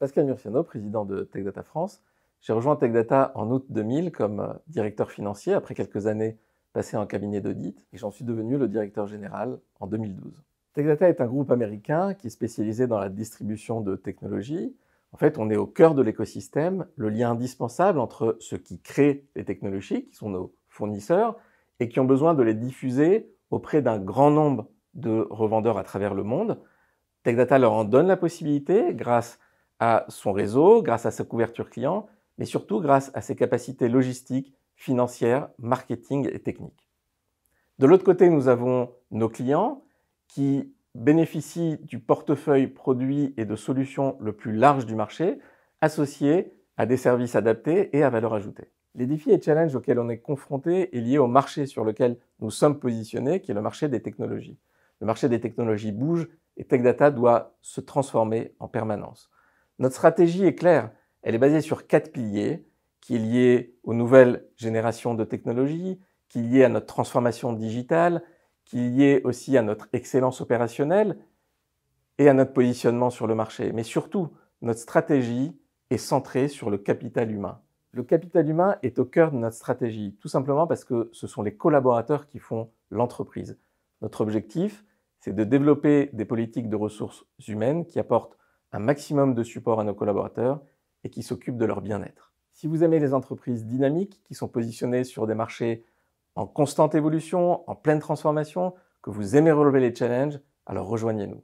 Pascal Murciano, président de TechData France. J'ai rejoint TechData en août 2000 comme euh, directeur financier après quelques années passées en cabinet d'audit et j'en suis devenu le directeur général en 2012. TechData est un groupe américain qui est spécialisé dans la distribution de technologies. En fait, on est au cœur de l'écosystème, le lien indispensable entre ceux qui créent les technologies, qui sont nos fournisseurs, et qui ont besoin de les diffuser auprès d'un grand nombre de revendeurs à travers le monde. TechData leur en donne la possibilité grâce à à son réseau, grâce à sa couverture client, mais surtout grâce à ses capacités logistiques, financières, marketing et techniques. De l'autre côté, nous avons nos clients qui bénéficient du portefeuille produit et de solutions le plus large du marché, associé à des services adaptés et à valeur ajoutée. Les défis et challenges auxquels on est confronté est lié au marché sur lequel nous sommes positionnés, qui est le marché des technologies. Le marché des technologies bouge et Tech Data doit se transformer en permanence. Notre stratégie est claire. Elle est basée sur quatre piliers qui est lié aux nouvelles générations de technologies, qui est lié à notre transformation digitale, qui est lié aussi à notre excellence opérationnelle et à notre positionnement sur le marché. Mais surtout, notre stratégie est centrée sur le capital humain. Le capital humain est au cœur de notre stratégie, tout simplement parce que ce sont les collaborateurs qui font l'entreprise. Notre objectif, c'est de développer des politiques de ressources humaines qui apportent un maximum de support à nos collaborateurs et qui s'occupe de leur bien-être. Si vous aimez les entreprises dynamiques qui sont positionnées sur des marchés en constante évolution, en pleine transformation, que vous aimez relever les challenges, alors rejoignez-nous.